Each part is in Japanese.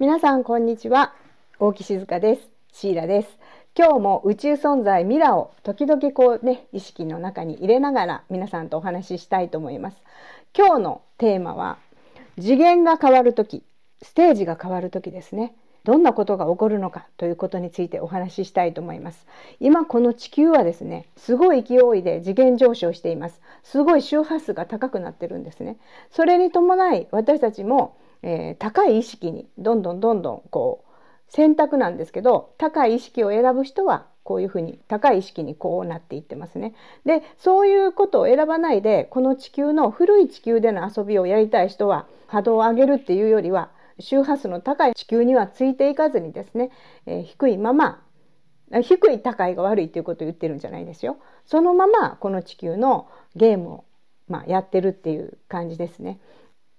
皆さんこんにちは大木静香ですシーラです今日も宇宙存在ミラを時々こうね意識の中に入れながら皆さんとお話ししたいと思います今日のテーマは次元が変わる時ステージが変わる時ですねどんなことが起こるのかということについてお話ししたいと思います今この地球はですねすごい勢いで次元上昇していますすごい周波数が高くなってるんですねそれに伴い私たちもえー、高い意識にどんどんどんどんこう選択なんですけど高い意識を選ぶ人はこういうふうに高い意識にこうなっていってますね。でそういうことを選ばないでこの地球の古い地球での遊びをやりたい人は波動を上げるっていうよりは周波数の高い地球にはついていかずにですね、えー、低いまま低い高いが悪いということを言ってるんじゃないですよ。そのままこの地球のゲームを、まあ、やってるっていう感じですね。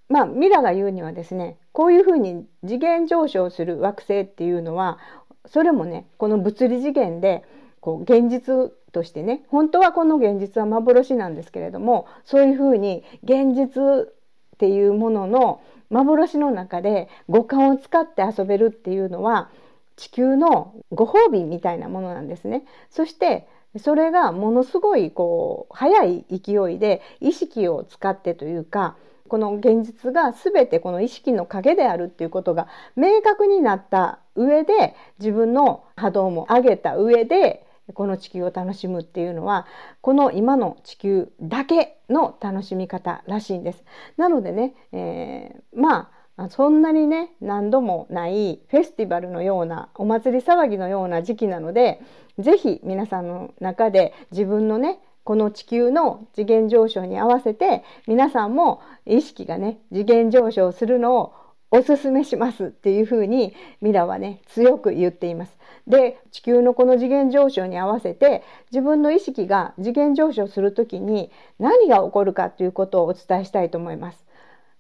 まあ、ミラが言うにはですねこういうふうに次元上昇する惑星っていうのはそれもねこの物理次元でこう現実としてね本当はこの現実は幻なんですけれどもそういうふうに現実っていうものの幻の中で五感を使って遊べるっていうのは地球のご褒美みたいなものなんですね。そしてそれがものすごいこう速い勢いで意識を使ってというかこの現実が全てこの意識の影であるっていうことが明確になった上で自分の波動も上げた上でこの地球を楽しむっていうのはこの今の地球だけの楽しみ方らしいんです。なのでね、えー、まあそんなにね何度もないフェスティバルのようなお祭り騒ぎのような時期なので是非皆さんの中で自分のねこの地球の次元上昇に合わせて皆さんも意識がね次元上昇するのをおすすめしますっていうふうにミラはね強く言っています。で地球のこの次元上昇に合わせて自分の意識が次元上昇する時に何が起こるかということをお伝えしたいと思います。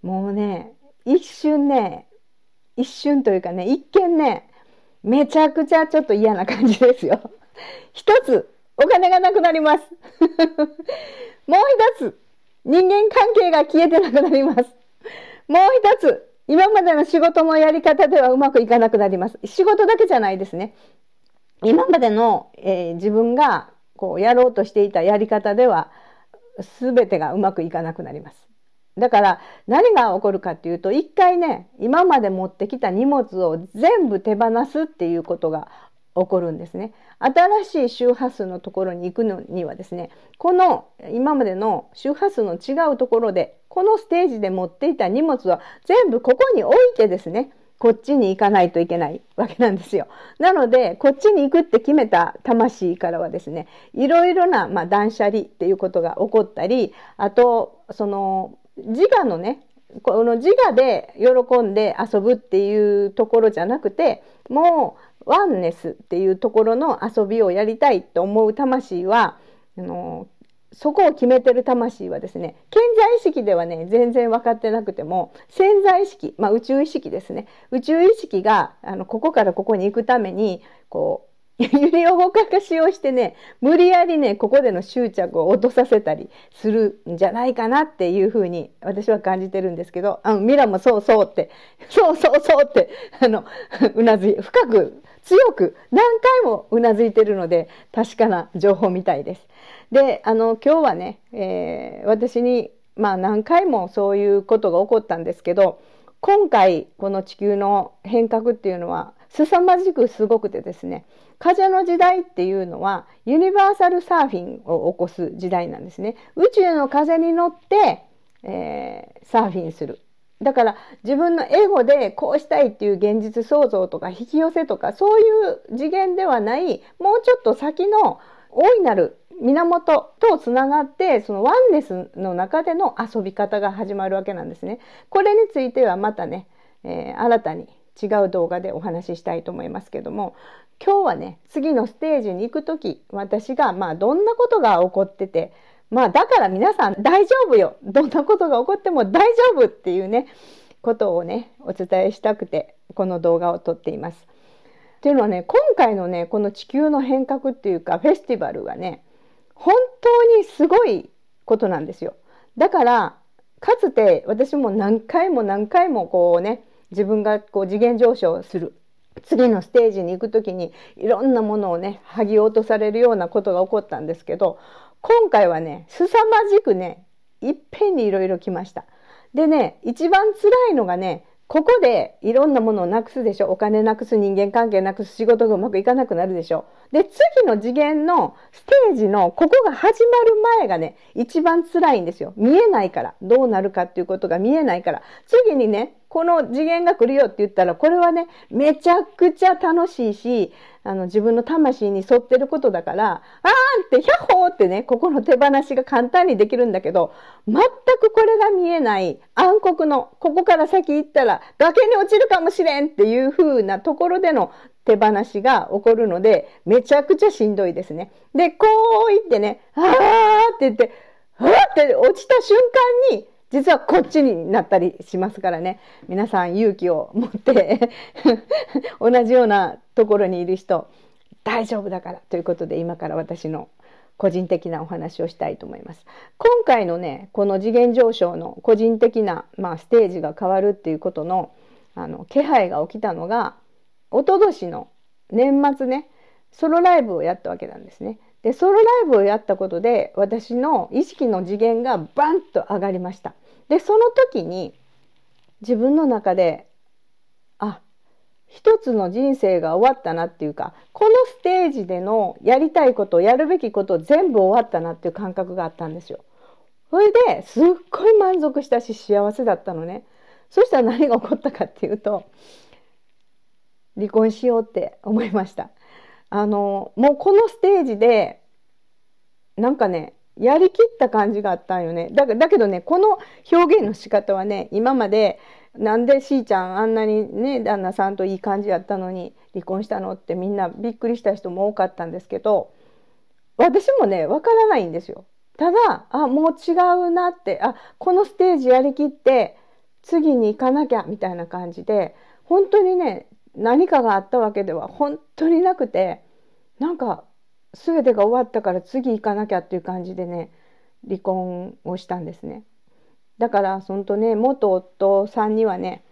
もうね一瞬ね一瞬というかね一見ねめちゃくちゃちょっと嫌な感じですよ。一つお金がなくなります。もう一つ、人間関係が消えてなくなります。もう一つ、今までの仕事のやり方ではうまくいかなくなります。仕事だけじゃないですね。今までの、えー、自分がこうやろうとしていたやり方では全てがうまくいかなくなります。だから何が起こるかっていうと一回ね今まで持ってきた荷物を全部手放すっていうことが起こるんですね。新しい周波数のところに行くのにはですね、この今までの周波数の違うところで、このステージで持っていた荷物は全部ここに置いてですね、こっちに行かないといけないわけなんですよ。なので、こっちに行くって決めた魂からはですね、いろいろな、まあ、断捨離っていうことが起こったり、あと、その、自我のね、この自我で喜んで遊ぶっていうところじゃなくて、もう、ワンネスっていうところの遊びをやりたいと思う魂はあのそこを決めてる魂はですね健在意識ではね全然分かってなくても潜在意識、まあ、宇宙意識ですね宇宙意識があのここからここに行くためにこう 揺り動かしをしてね無理やりねここでの執着を落とさせたりするんじゃないかなっていうふうに私は感じてるんですけどあのミラもそうそうってそうそうそうってあのうなずい深く強く何回もうなずいてるので確かな情報みたいです。であの今日はね、えー、私に、まあ、何回もそういうことが起こったんですけど今回この地球の変革っていうのは凄まじくすごくてですね風の時代っていうのはユニバーサルサーフィンを起こす時代なんですね。宇宙の風に乗って、えー、サーフィンするだから自分のエゴでこうしたいっていう現実創造とか引き寄せとかそういう次元ではないもうちょっと先の大いなる源とつながってそのワンネスの中での遊び方が始まるわけなんですね。これについてはまたね、えー、新たに違う動画でお話ししたいと思いますけども今日はね次のステージに行く時私がまあどんなことが起こっててまあだから皆さん大丈夫よどんなことが起こっても大丈夫っていうねことをねお伝えしたくてこの動画を撮っています。というのはね今回のねこの地球の変革っていうかフェスティバルはね本当にすごいことなんですよ。だからかつて私も何回も何回もこうね自分がこう次元上昇する次のステージに行く時にいろんなものをね剥ぎ落とされるようなことが起こったんですけど今回はね、凄まじくね、いっぺんにいろいろ来ました。でね、一番辛いのがね、ここでいろんなものをなくすでしょ。お金なくす、人間関係なくす、仕事がうまくいかなくなるでしょ。で、次の次元のステージのここが始まる前がね、一番辛いんですよ。見えないから。どうなるかっていうことが見えないから。次にね、この次元が来るよって言ったら、これはね、めちゃくちゃ楽しいし、あの、自分の魂に沿ってることだから、あーって、ひゃっほーってね、ここの手放しが簡単にできるんだけど、全くこれが見えない暗黒の、ここから先行ったら崖に落ちるかもしれんっていう風なところでの手放しが起こるので、めちゃくちゃしんどいですね。で、こう言ってね、あーって言って、あーって落ちた瞬間に、実はこっちになったりしますからね皆さん勇気を持って同じようなところにいる人大丈夫だからということで今から私の個人的なお話をしたいと思います。今回のねこの次元上昇の個人的な、まあ、ステージが変わるっていうことのあの気配が起きたのがおととしの年末ねソロライブをやったわけなんですね。でソロライブをやったことで私の意識の次元がバンと上がりましたでその時に自分の中であ一つの人生が終わったなっていうかこのステージでのやりたいことやるべきこと全部終わったなっていう感覚があったんですよ。それですっごい満足したし幸せだったのね。そしたら何が起こったかっていうと離婚しようって思いました。あの、もうこのステージで、なんかね、やりきった感じがあったんよね。だだけどね、この表現の仕方はね、今まで、なんでしーちゃんあんなにね、旦那さんといい感じやったのに離婚したのってみんなびっくりした人も多かったんですけど、私もね、わからないんですよ。ただ、あ、もう違うなって、あ、このステージやりきって、次に行かなきゃみたいな感じで、本当にね、何かがあったわけでは本当になくてなんか全てが終わったから次行かなきゃっていう感じでね離婚をしたんですね。だから本当ね元夫さんにはね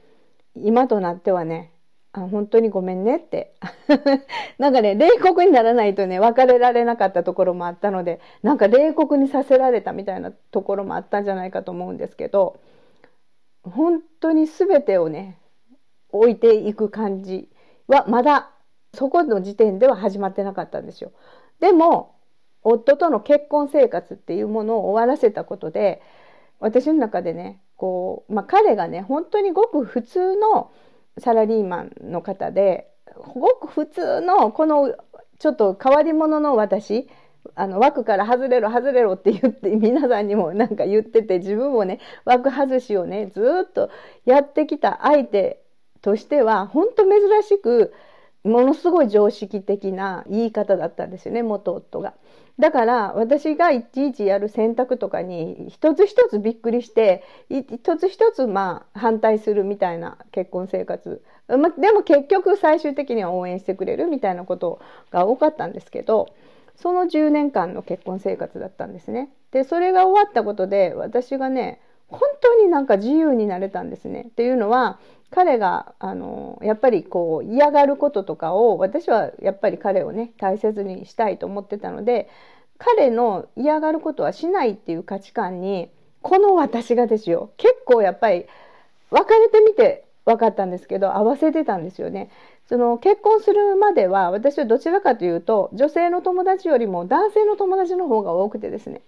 今となってはねあ本当にごめんねって なんかね冷酷にならないとね別れられなかったところもあったのでなんか冷酷にさせられたみたいなところもあったんじゃないかと思うんですけど本当に全てをね置いていく感じはまだそこの時点では始まってなかったんですよ。でも夫との結婚生活っていうものを終わらせたことで私の中でねこう、まあ、彼がね本当にごく普通のサラリーマンの方でごく普通のこのちょっと変わり者の私あの枠から外れろ外れろって言って皆さんにもなんか言ってて自分もね枠外しをねずっとやってきた相手としては本当珍しくものすごい常識的な言い方だったんですよね元夫が。だから私がいちいちやる選択とかに一つ一つびっくりして一つ一つまあ反対するみたいな結婚生活、ま、でも結局最終的には応援してくれるみたいなことが多かったんですけどその10年間の結婚生活だったんですね。でそれが終わったことで私がね本当になんか自由になれたんですね。っていうのは彼があのやっぱりこう嫌がることとかを私はやっぱり彼をね大切にしたいと思ってたので彼の嫌がることはしないっていう価値観にこの私がですよ結構やっぱり別れてみて分かったんですけど合わせてたんですよね。その結婚するまでは私はどちらかというと女性の友達よりも男性の友達の方が多くてですね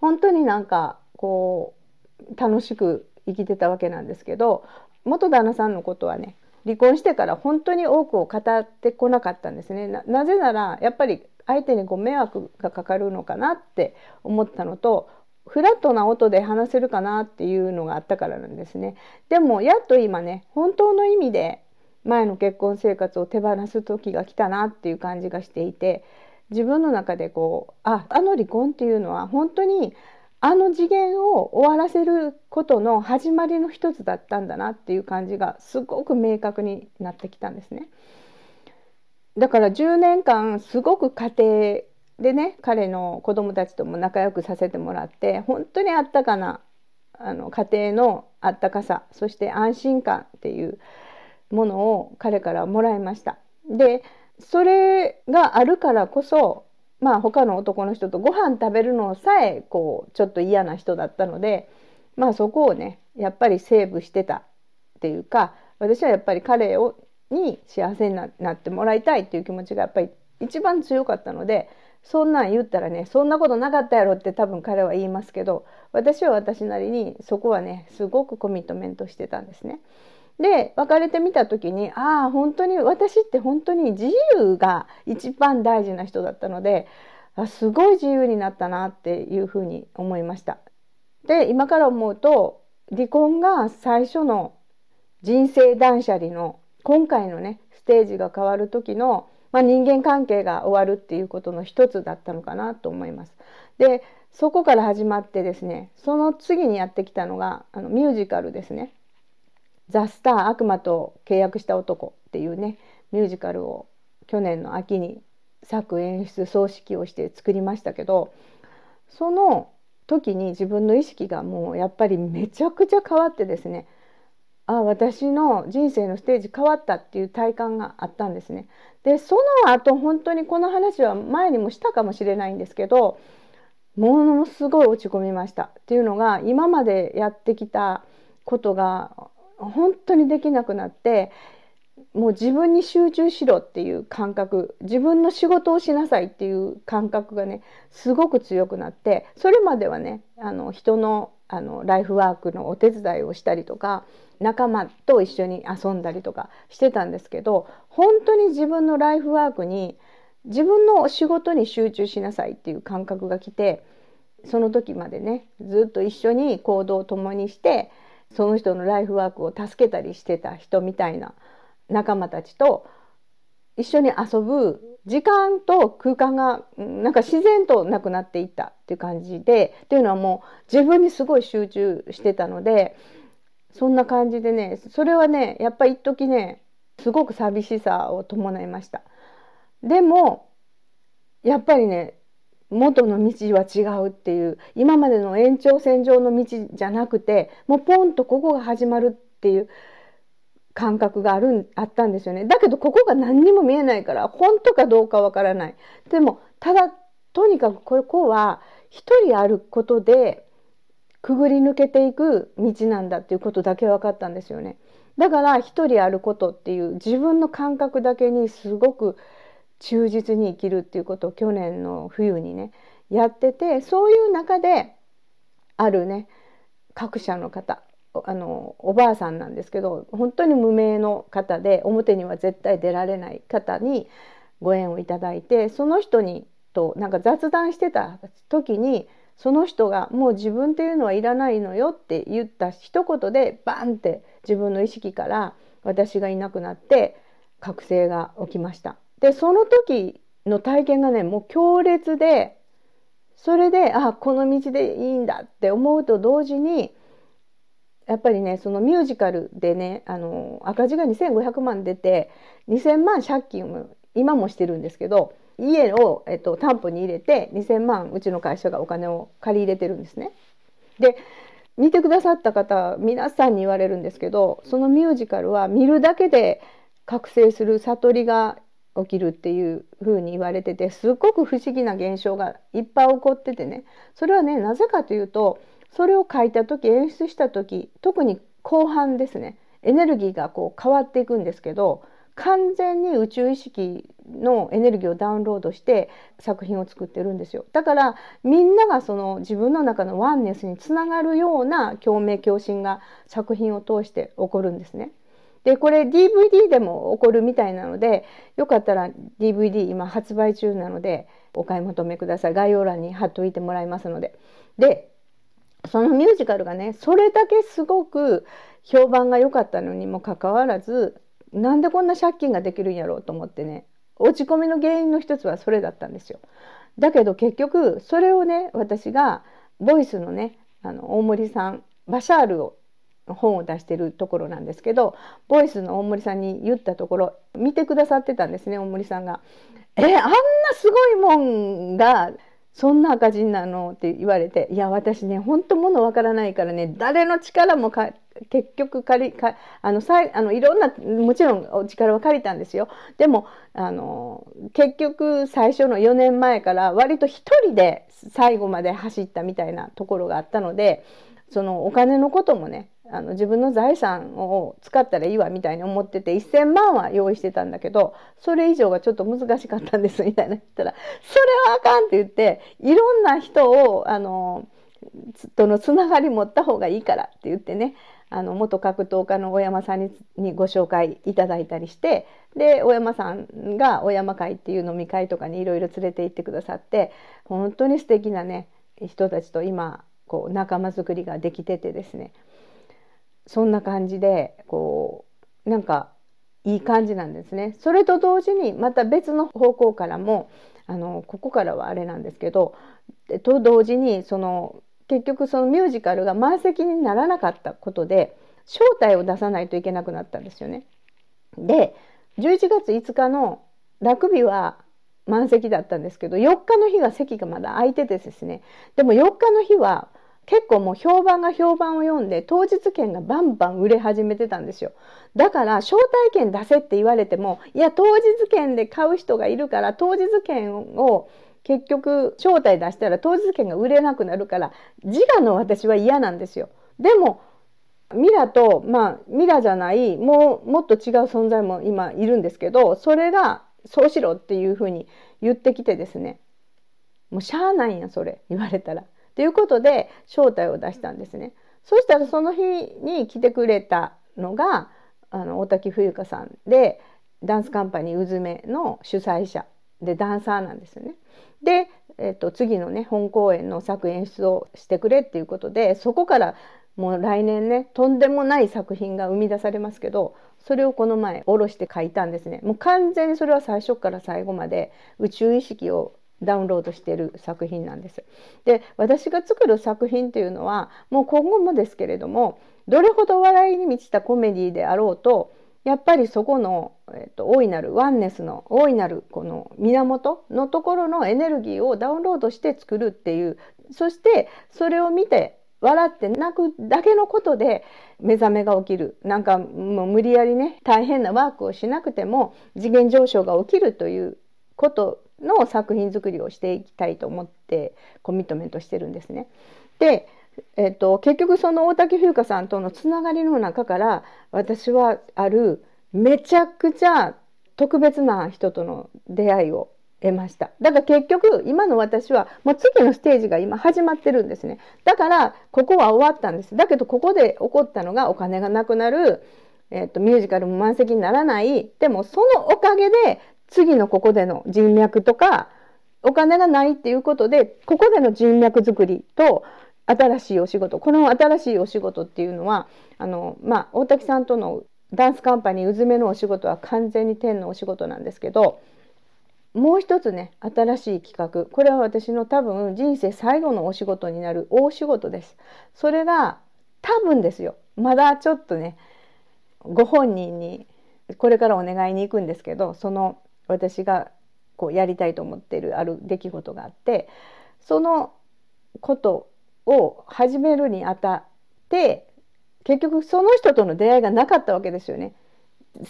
本当になんかこう楽しく生きてたわけなんですけど元旦那さんのことはね離婚してから本当に多くを語ってこなかったんですねなぜならやっぱり相手にご迷惑がかかるのかなって思ったのとフラットな音で話せるかなっていうのがあったからなんですねでもやっと今ね本当の意味で前の結婚生活を手放す時が来たなっていう感じがしていて自分の中でこうああの離婚っていうのは本当にあの次元を終わらせることの始まりの一つだったんだなっていう感じがすごく明確になってきたんですね。だから10年間すごく家庭でね彼の子供たちとも仲良くさせてもらって本当にあったかなあの家庭のあったかさそして安心感っていうものを彼からもらいました。でそれがあるからこそまあ他の男の人とご飯食べるのさえこうちょっと嫌な人だったのでまあそこをねやっぱりセーブしてたっていうか私はやっぱり彼をに幸せになってもらいたいっていう気持ちがやっぱり一番強かったのでそんなん言ったらねそんなことなかったやろって多分彼は言いますけど私は私なりにそこはねすごくコミットメントしてたんですね。で別れてみた時にああ本当に私って本当に自由が一番大事な人だったのですごい自由になったなっていうふうに思いました。で今から思うと離婚が最初の人生断捨離の今回のねステージが変わる時の、まあ、人間関係が終わるっていうことの一つだったのかなと思います。でそこから始まってですねその次にやってきたのがあのミュージカルですね。ザ・スター悪魔と契約した男っていうねミュージカルを去年の秋に作演出葬式をして作りましたけどその時に自分の意識がもうやっぱりめちゃくちゃ変わってですねあ私の人生のステージ変わったっていう体感があったんですね。でその後本当にこの話は前にもしたかもしれないんですけどものすごい落ち込みましたっていうのが今までやってきたことが本当にできなくなってもう自分に集中しろっていう感覚自分の仕事をしなさいっていう感覚がねすごく強くなってそれまではねあの人のあのライフワークのお手伝いをしたりとか仲間と一緒に遊んだりとかしてたんですけど本当に自分のライフワークに自分の仕事に集中しなさいっていう感覚が来てその時までねずっと一緒に行動を共にしてその人のライフワークを助けたりしてた人みたいな仲間たちと一緒に遊ぶ時間と空間がなんか自然となくなっていったっていう感じでっていうのはもう自分にすごい集中してたのでそんな感じでねそれはねやっぱ一時ねすごく寂しさを伴いました。でもやっぱりね元の道は違うっていう今までの延長線上の道じゃなくてもうポンとここが始まるっていう感覚があるあったんですよねだけどここが何にも見えないから本当かどうかわからないでもただとにかくここは一人歩くことでくぐり抜けていく道なんだっていうことだけ分かったんですよねだから一人歩くことっていう自分の感覚だけにすごく忠実に生きるっていうことを去年の冬にねやっててそういう中であるね各社の方あのおばあさんなんですけど本当に無名の方で表には絶対出られない方にご縁をいただいてその人にとなんか雑談してた時にその人が「もう自分っていうのはいらないのよ」って言った一言でバンって自分の意識から私がいなくなって覚醒が起きました。でその時の体験がねもう強烈でそれであこの道でいいんだって思うと同時にやっぱりねそのミュージカルでねあの赤字が2500万出て2000万借金を今もしてるんですけど家を、えっと、担保に入れて2000万うちの会社がお金を借り入れてるんですね。で見てくださった方皆さんに言われるんですけどそのミュージカルは見るだけで覚醒する悟りが起きるっていうふうに言われててすっごく不思議な現象がいっぱい起こっててねそれはねなぜかというとそれを書いた時演出した時特に後半ですねエネルギーがこう変わっていくんですけど完全に宇宙意識のエネルギーをダウンロードして作品を作ってるんですよだからみんながその自分の中のワンネスにつながるような共鳴共振が作品を通して起こるんですね。でこれ DVD でも起こるみたいなのでよかったら DVD 今発売中なのでお買い求めください概要欄に貼っといてもらいますので。でそのミュージカルがねそれだけすごく評判が良かったのにもかかわらずなんでこんな借金ができるんやろうと思ってね落ち込みの原因の一つはそれだったんですよ。だけど結局それをね私がボイスのねあの大森さんバシャールを本を出してるところなんですけどボイスの大森さんに言ったところ見てくださってたんですね大森さんが。えあんなすごいもんがそんな赤字なのって言われていや私ねほんとものわからないからね誰の力もか結局借りかあのさいあのいろんなもちろんお力は借りたんですよでもあの結局最初の4年前から割と一人で最後まで走ったみたいなところがあったのでそのお金のこともねあの自分の財産を使ったらいいわみたいに思ってて1,000万は用意してたんだけどそれ以上がちょっと難しかったんですみたいな言ったら「それはあかん」って言っていろんな人をあのとのつながり持った方がいいからって言ってねあの元格闘家の大山さんにご紹介いただいたりしてで大山さんが大山会っていう飲み会とかにいろいろ連れて行ってくださって本当に素敵なね人たちと今こう仲間づくりができててですねそんな感じでこうなんかいい感じなんですね。それと同時にまた別の方向からもあのここからはあれなんですけどと同時にその結局そのミュージカルが満席にならなかったことで招待を出さないといけなくなったんですよね。で11月5日のラグビーは満席だったんですけど4日の日が席がまだ空いててですねでも4日の日は結構もう評判が評判を読んで当日券がバンバン売れ始めてたんですよだから招待券出せって言われてもいや当日券で買う人がいるから当日券を結局招待出したら当日券が売れなくなるから自我の私は嫌なんですよでもミラと、まあ、ミラじゃないもうもっと違う存在も今いるんですけどそれがそうしろっていうふうに言ってきてですねもうしゃあないやそれ言われたら。ということで招待を出したんですね。そしたらその日に来てくれたのがあの大滝冬香さんでダンスカンパニーうずめの主催者でダンサーなんですよね。で、えっと、次のね本公演の作演出をしてくれっていうことでそこからもう来年ねとんでもない作品が生み出されますけどそれをこの前下ろして書いたんですねもう完全にそれは最初から最後まで宇宙意識をダウンロードしている作品なんです。で私が作る作品というのはもう今後もですけれどもどれほど笑いに満ちたコメディであろうとやっぱりそこの、えっと、大いなるワンネスの大いなるこの源のところのエネルギーをダウンロードして作るっていうそしてそれを見て笑って泣くだけのことで目覚めが起きるなんかもう無理やりね大変なワークをしなくても次元上昇が起きるということの作品作りをしていきたいと思ってコミットメントしてるんですね。で、えっと、結局その大竹風花さんとのつながりの中から私はあるめちゃくちゃ特別な人との出会いを得ました。だから結局今の私はもう次のステージが今始まってるんですね。だからここは終わったんです。だけどここで起こったのがお金がなくなる、えっと、ミュージカルも満席にならない。でもそのおかげで次のここでの人脈とか、お金がないっていうことで、ここでの人脈づくりと、新しいお仕事、この新しいお仕事っていうのは、あの、まあ、大滝さんとのダンスカンパニーうずめのお仕事は完全に天のお仕事なんですけど、もう一つね、新しい企画。これは私の多分人生最後のお仕事になる大仕事です。それが多分ですよ。まだちょっとね、ご本人にこれからお願いに行くんですけど、その私がこうやりたいと思ってるある出来事があってそのことを始めるにあたって結局その人との出会いがなかったわけですよね。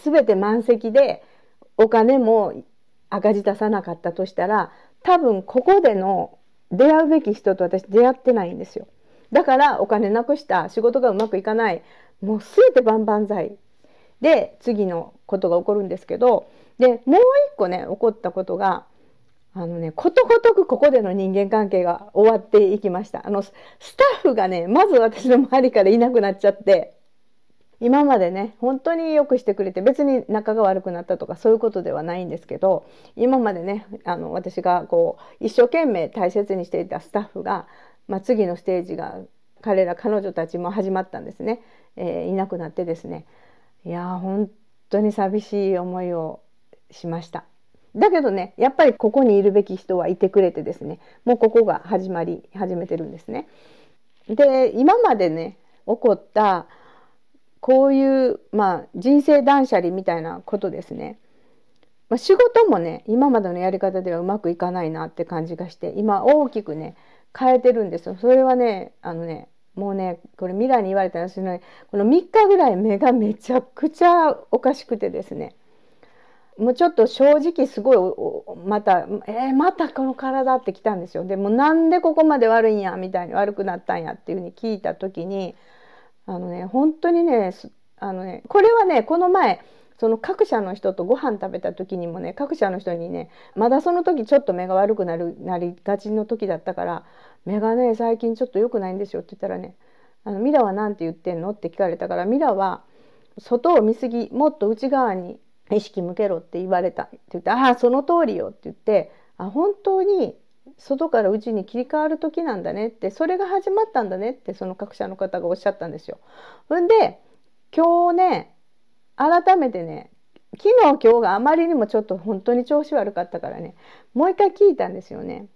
全て満席でお金も赤字出さなかったとしたら多分ここでの出会うべき人と私出会ってないんですよ。だからお金なくした仕事がうまくいかないもう全て万々歳で次のことが起こるんですけどでもう一個ね起こったことがあのねことごとくここでの人間関係が終わっていきましたあのスタッフがねまず私の周りからいなくなっちゃって今までね本当によくしてくれて別に仲が悪くなったとかそういうことではないんですけど今までねあの私がこう一生懸命大切にしていたスタッフが、まあ、次のステージが彼ら彼女たちも始まったんですね、えー、いなくなってですねいや本当に寂しい思いをしました。だけどね、やっぱりここにいるべき人はいてくれてですね、もうここが始まり始めてるんですね。で、今までね、起こった、こういう、まあ、人生断捨離みたいなことですね。まあ、仕事もね、今までのやり方ではうまくいかないなって感じがして、今大きくね、変えてるんですよ。それはね、あのね、もうねこれミラーに言われたらしいのにこの3日ぐらい目がめちゃくちゃおかしくてですねもうちょっと正直すごいまた「えー、またこの体」ってきたんですよ。でもなんでここまで悪いんやみたいに悪くなったんやっていうふうに聞いた時にあのね本当にねあのねこれはねこの前その各社の人とご飯食べた時にもね各社の人にねまだその時ちょっと目が悪くなるなりがちの時だったから目がね最近ちょっと良くないんですよって言ったらねあのミラは何て言ってんのって聞かれたからミラは外を見すぎもっと内側に意識向けろって言われたって言ってああその通りよって言ってあ本当に外から内に切り替わる時なんだねってそれが始まったんだねってその各社の方がおっしゃったんですよ。ほんで今日ね改めてね昨日今日があまりにもちょっと本当に調子悪かったからねもう一回聞いたんですよね。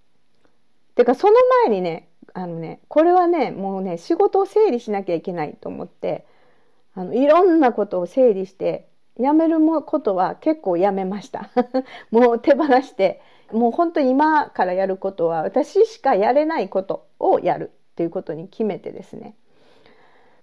てかその前にねあのねこれはねもうね仕事を整理しなきゃいけないと思ってあのいろんなことを整理してやめることは結構やめました もう手放してもう本当に今からやることは私しかやれないことをやるっていうことに決めてですね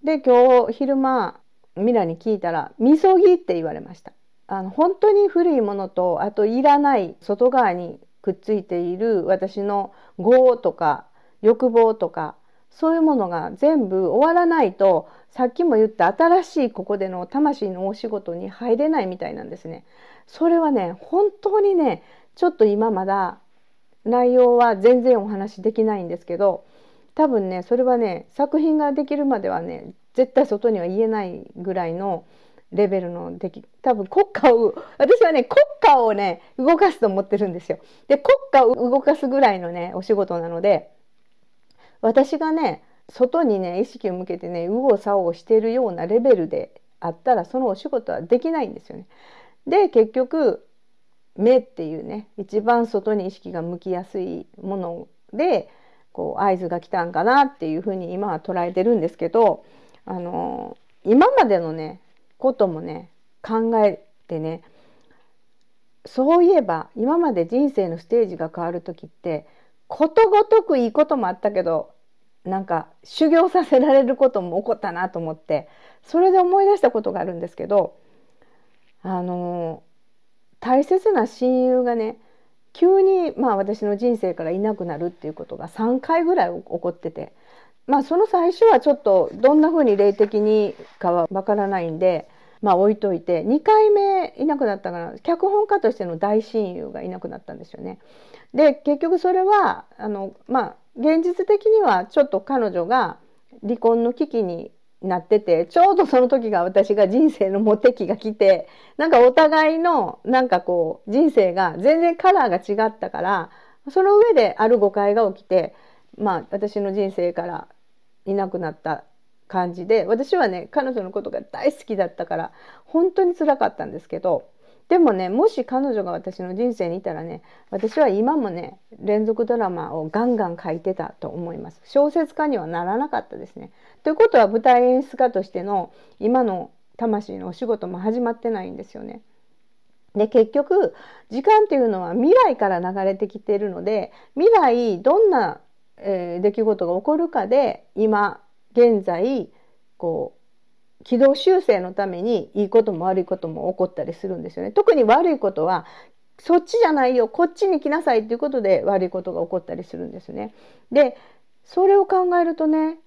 で今日昼間ミラに聞いたら「みそぎ」って言われましたあの本当に古いものとあといらない外側にくっついている私の業とか欲望とかそういうものが全部終わらないとさっきも言った新しいここでの魂のお仕事に入れないみたいなんですね。それはね本当にねちょっと今まだ内容は全然お話できないんですけど多分ねそれはね作品ができるまではね絶対外には言えないぐらいのレベルのでき多分国家を私はね国家をね動かすと思ってるんですよ。で国家を動かすぐらいのねお仕事なので私がね外にね意識を向けてね右往左往してるようなレベルであったらそのお仕事はできないんですよね。で結局目っていうね一番外に意識が向きやすいものでこう合図が来たんかなっていうふうに今は捉えてるんですけどあの今までのねこともね考えてねそういえば今まで人生のステージが変わる時ってことごとくいいこともあったけどなんか修行させられることも起こったなと思ってそれで思い出したことがあるんですけどあの大切な親友がね急に、まあ、私の人生からいなくなるっていうことが3回ぐらい起こってて、まあ、その最初はちょっとどんなふうに霊的にかはわからないんでまあ置いといて2回目いなくなったから脚本家としての大親友がいなくなったんですよね。で結局それはあの、まあ、現実的にはちょっと彼女が離婚の危機になっててちょうどその時が私が人生のモテ期が来てなんかお互いのなんかこう人生が全然カラーが違ったからその上である誤解が起きて、まあ、私の人生からいなくなった感じで私はね彼女のことが大好きだったから本当につらかったんですけどでもねもし彼女が私の人生にいたらね私は今もね連続ドラマをガンガン書いてたと思います小説家にはならなかったですねということは舞台演出家としての今の魂のお仕事も始まってないんですよねで結局時間っていうのは未来から流れてきているので未来どんなえー、出来事が起こるかで今現在こう軌道修正のためにいいことも悪いことも起こったりするんですよね。特に悪いことはそっちじゃないよこっちに来なさいっていうことで悪いことが起こったりするんですね。でそれを考えるとね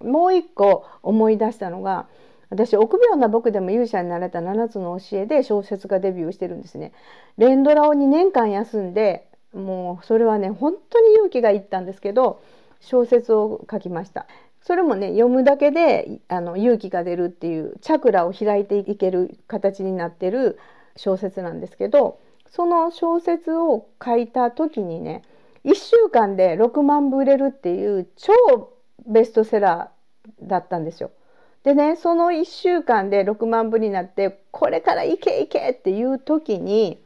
もう一個思い出したのが私臆病な僕でも勇者になれた7つの教えで小説家デビューしてるんですね。連ドラを2年間休んでもうそれはね本当に勇気がいったんですけど小説を書きました。それもね読むだけであの勇気が出るっていうチャクラを開いていける形になってる小説なんですけどその小説を書いた時にね1週間で6万部売れるっていう超ベストセラーだったんですよ。でねその1週間で6万部になってこれから行け行けっていう時に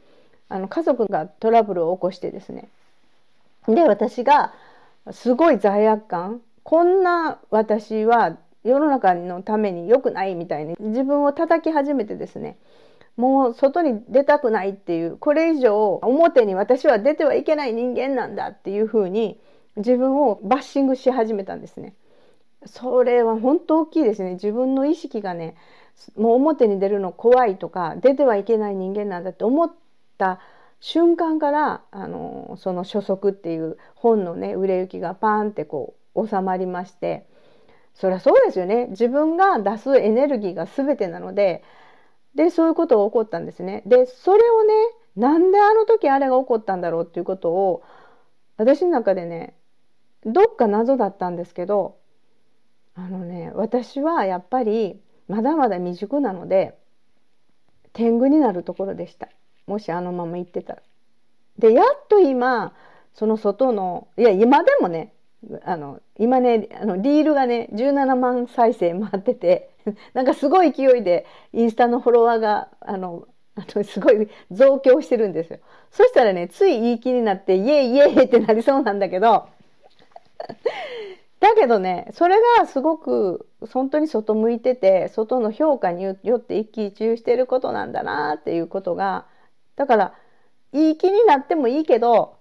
あの家族がトラブルを起こしてですねで私がすごい罪悪感こんな私は世の中のために良くないみたいに自分を叩き始めてですねもう外に出たくないっていうこれ以上表に私は出てはいけない人間なんだっていうふうに自分をバッシングし始めたんですね。それは本当大きいですね自分の意識がねもう表に出るの怖いとか出てはいけない人間なんだって思った瞬間からあのその「初速」っていう本のね売れ行きがパーンってこう収まりましてそりゃそうですよね自分が出すエネルギーが全てなのででそういうことが起こったんですね。でそれをねなんであの時あれが起こったんだろうっていうことを私の中でねどっか謎だったんですけどあのね私はやっぱりまだまだ未熟なので天狗になるところでしたもしあのまま行ってたら。でやっと今その外のいや今でもねあの今ねあのリールがね17万再生回ってて なんかすごい勢いでインスタのフォロワーがあのあのすごい増強してるんですよ。そしたらねつい言い気になってイエイイエイってなりそうなんだけど だけどねそれがすごく本当に外向いてて外の評価によって一喜一憂してることなんだなっていうことがだから言い気になってもいいけど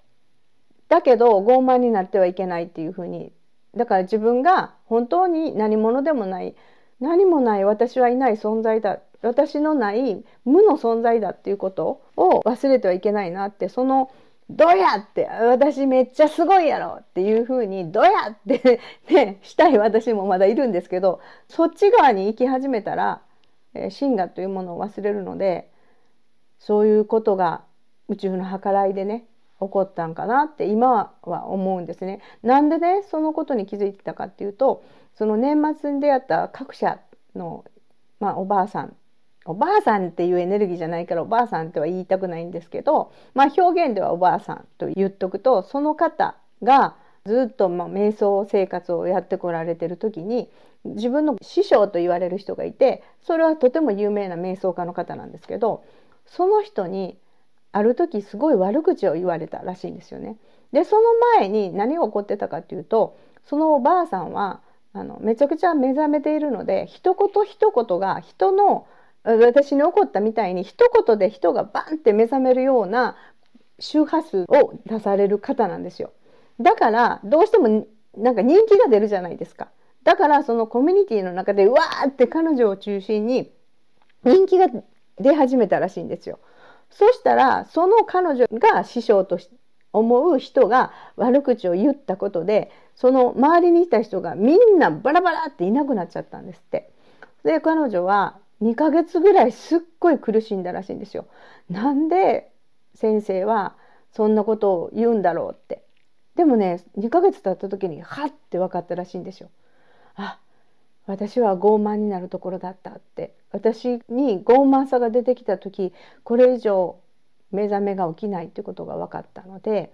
だけど傲慢になってはいけないっていうふうにだから自分が本当に何者でもない何もない私はいない存在だ私のない無の存在だっていうことを忘れてはいけないなってその「どうや!」って「私めっちゃすごいやろ!」っていうふうに「どうや!」って ねしたい私もまだいるんですけどそっち側に行き始めたら真我というものを忘れるのでそういうことが宇宙の計らいでね起こったんかなって今は思うんですね。なんでねそのことに気づいてたかっていうとその年末に出会った各社の、まあ、おばあさんおばあさんっていうエネルギーじゃないからおばあさんっては言いたくないんですけど、まあ、表現ではおばあさんと言っとくとその方がずっとまあ瞑想生活をやってこられてる時に自分の師匠と言われる人がいてそれはとても有名な瞑想家の方なんですけどその人にある時すごい悪口を言われたらしいんですよね。でその前に何が起こってたかっていうとそのおばあさんはあのめちゃくちゃ目覚めているので一言一言が人の私に起こったみたいに一言で人がバンって目覚めるような周波数を出される方なんですよ。だからどうしてもなんか人気が出るじゃないですか。だからそのコミュニティの中でうわーって彼女を中心に人気が出始めたらしいんですよ。そしたらその彼女が師匠と思う人が悪口を言ったことでその周りにいた人がみんなバラバラっていなくなっちゃったんですって。で彼女は2ヶ月ぐらいすっごい苦しんだらしいんですよ。なんで先生はそんなことを言うんだろうって。でもね2ヶ月経った時にはって分かったらしいんですよ。あ私は傲慢になるところだったって私に傲慢さが出てきた時これ以上目覚めが起きないってことが分かったので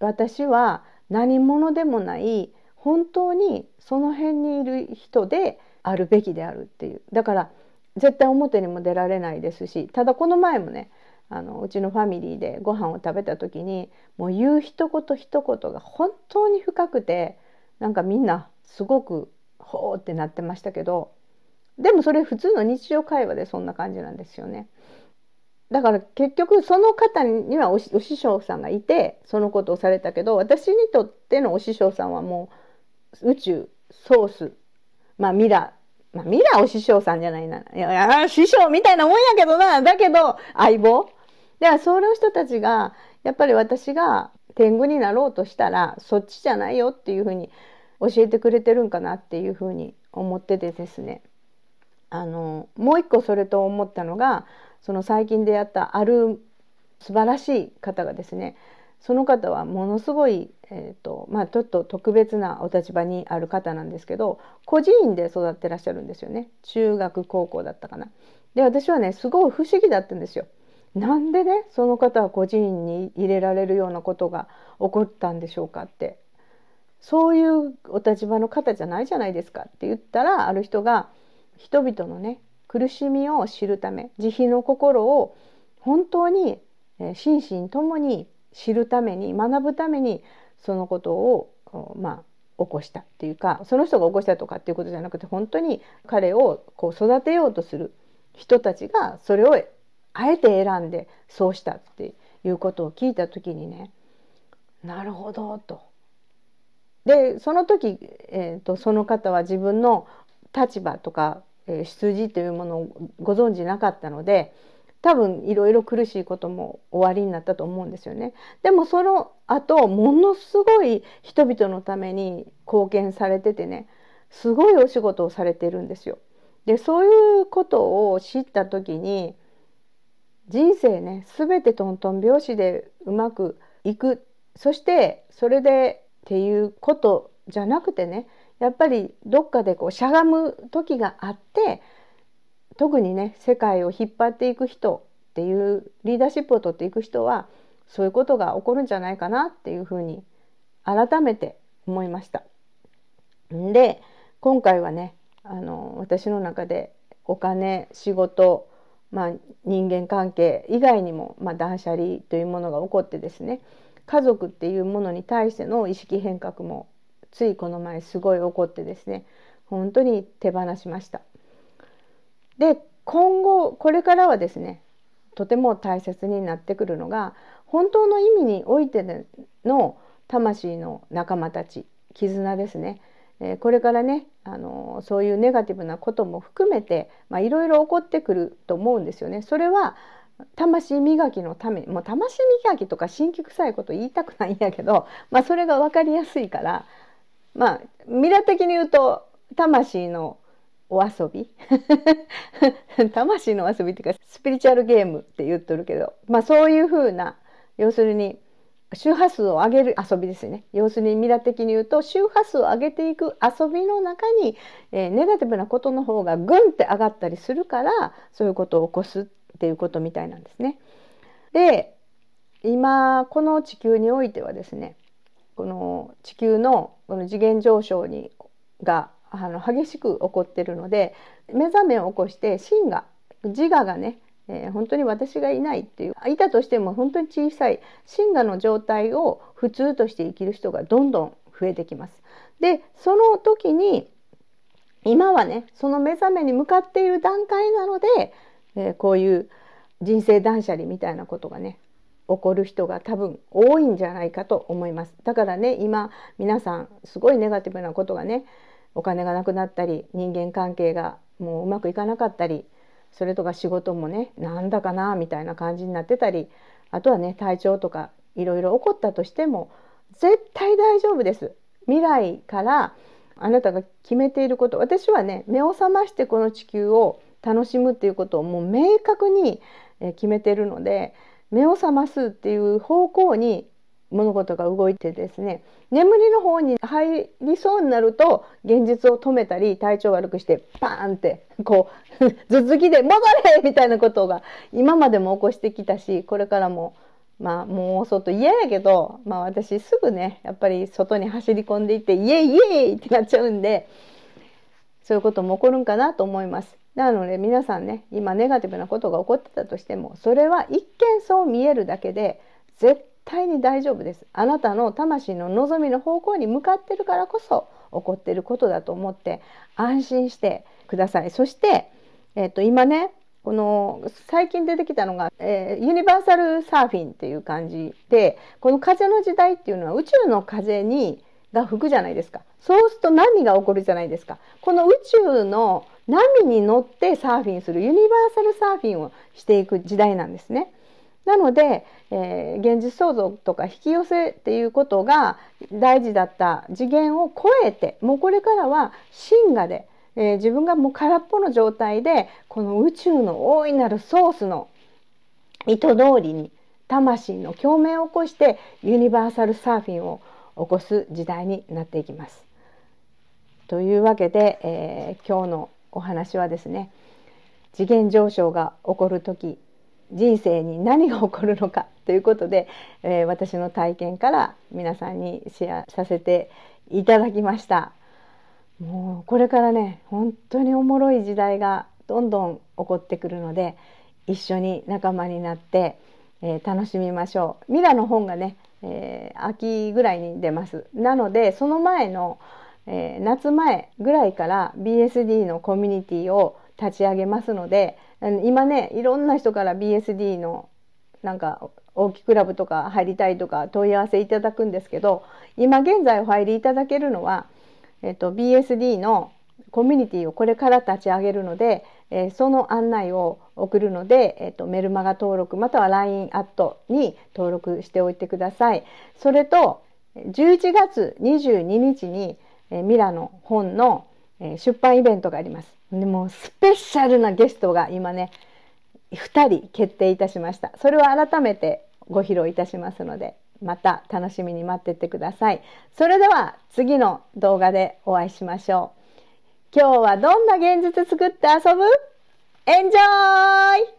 私は何者でもない本当にその辺にいる人であるべきであるっていうだから絶対表にも出られないですしただこの前もねあのうちのファミリーでご飯を食べた時にもう言う一言一言が本当に深くてなんかみんなすごくほーってなってましたけどでもそれ普通の日常会話でそんな感じなんですよね。だから結局その方にはお師匠さんがいてそのことをされたけど私にとってのお師匠さんはもう宇宙ソースまあミラまあミラお師匠さんじゃないないや師匠みたいなもんやけどなだけど相棒ではその人たちがやっぱり私が天狗になろうとしたらそっちじゃないよっていうふうに教えてくれてるんかなっていうふうに思っててですねあのもう一個それと思ったのがその最近出会ったある素晴らしい方がですねその方はものすごい、えーとまあ、ちょっと特別なお立場にある方なんですけど孤児院で育ってらっしゃるんですよね中学高校だったかな。で私はねすごい不思議だったんですよ。なんでねその方は孤児院に入れられるようなことが起こったんでしょうかってそういうお立場の方じゃないじゃないですかって言ったらある人が人々のね苦しみを知るため慈悲の心を本当に心身ともに知るために学ぶためにそのことをまあ起こしたっていうかその人が起こしたとかっていうことじゃなくて本当に彼をこう育てようとする人たちがそれをあえて選んでそうしたっていうことを聞いた時にねなるほどとでその時、えーと、その方は自分の立場とか、えー、出自というものをご存じなかったので多分いろいろ苦しいこともおありになったと思うんですよね。でもその後ものすごい人々のために貢献されててねすごいお仕事をされてるんですよ。でそういうことを知った時に人生ね全てとんとん拍子でうまくいくそしてそれでっていうことじゃなくてねやっぱりどっかでこうしゃがむ時があって特にね世界を引っ張っていく人っていうリーダーシップを取っていく人はそういうことが起こるんじゃないかなっていうふうに改めて思いました。で今回はねあの私の中でお金仕事、まあ、人間関係以外にも、まあ、断捨離というものが起こってですね家族っていうものに対しての意識変革もついこの前すごい起こってですね本当に手放しました。で今後これからはですねとても大切になってくるのが本当の意味においての魂の仲間たち絆ですね、えこれからねあのそういうネガティブなことも含めていろいろ起こってくると思うんですよね。それは魂磨きのためにもう魂磨きとか神器臭いこと言いたくないんやけど、まあ、それが分かりやすいからまあ未来的に言うと魂のお遊び 魂の遊びっていうかスピリチュアルゲームって言っとるけど、まあ、そういうふうな要するに周波数を上げる遊びですね要するに未来的に言うと周波数を上げていく遊びの中に、えー、ネガティブなことの方がグンって上がったりするからそういうことを起こすっっていうことみたいなんですね。で今この地球においてはですねこの地球のこの次元上昇にがあの激しく起こってるので目覚めを起こして芯が自我がね、えー、本当に私がいないっていういたとしても本当に小さい真我の状態を普通として生きる人がどんどん増えてきます。でその時に今はねその目覚めに向かっている段階なのでえー、こういう人生断捨離みたいなことがね起こる人が多分多いんじゃないかと思いますだからね今皆さんすごいネガティブなことがねお金がなくなったり人間関係がもううまくいかなかったりそれとか仕事もねなんだかなみたいな感じになってたりあとはね体調とかいろいろ起こったとしても絶対大丈夫です未来からあなたが決めていること私はね目を覚ましてこの地球を楽しむっていうことをもう明確に決めてるので目を覚ますっていう方向に物事が動いてですね眠りの方に入りそうになると現実を止めたり体調悪くしてパーンってこう 頭突きで「戻れ!」みたいなことが今までも起こしてきたしこれからもまあもう外嫌やけど、まあ、私すぐねやっぱり外に走り込んでいって「イエイイエイ!」ってなっちゃうんでそういうことも起こるんかなと思います。なので皆さんね今ネガティブなことが起こってたとしてもそれは一見そう見えるだけで絶対に大丈夫ですあなたの魂の望みの方向に向かってるからこそ起こってることだと思って安心してくださいそして、えっと今ねこの最近出てきたのが、えー、ユニバーサルサーフィンっていう感じでこの風の時代っていうのは宇宙の風にが吹くじゃないですかそうすると波が起こるじゃないですかこの宇宙の波に乗ってサーフィンするユニバーサルサーフィンをしていく時代なんですね。なので、えー、現実創造とか引き寄せっていうことが大事だった次元を超えてもうこれからは真我で、えー、自分がもう空っぽの状態でこの宇宙の大いなるソースの意図通りに魂の共鳴を起こしてユニバーサルサーフィンを起こす時代になっていきます。というわけで、えー、今日のお話はですね次元上昇が起こる時人生に何が起こるのか ということで、えー、私の体験から皆さんにシェアさせていただきましたもうこれからね本当におもろい時代がどんどん起こってくるので一緒に仲間になって、えー、楽しみましょうミラの本がねえー、秋ぐらいに出ます。なのでその前の、えー、夏前ぐらいから BSD のコミュニティを立ち上げますので今ねいろんな人から BSD のなんか大きいクラブとか入りたいとか問い合わせいただくんですけど今現在お入りいただけるのは、えっと、BSD のコミュニティをこれから立ち上げるのでえその案内を送るので、えーと、メルマガ登録または LINE アットに登録しておいてください。それと11月22日に、えミラの本の、え出版イベントがあります。でもスペシャルなゲストが今ね2人決定いたしました。それは改めてご披露いたしますのでまた楽しみに待っててください。それでは次の動画でお会いしましょう。今日はどんな現実作って遊ぶエンジョイ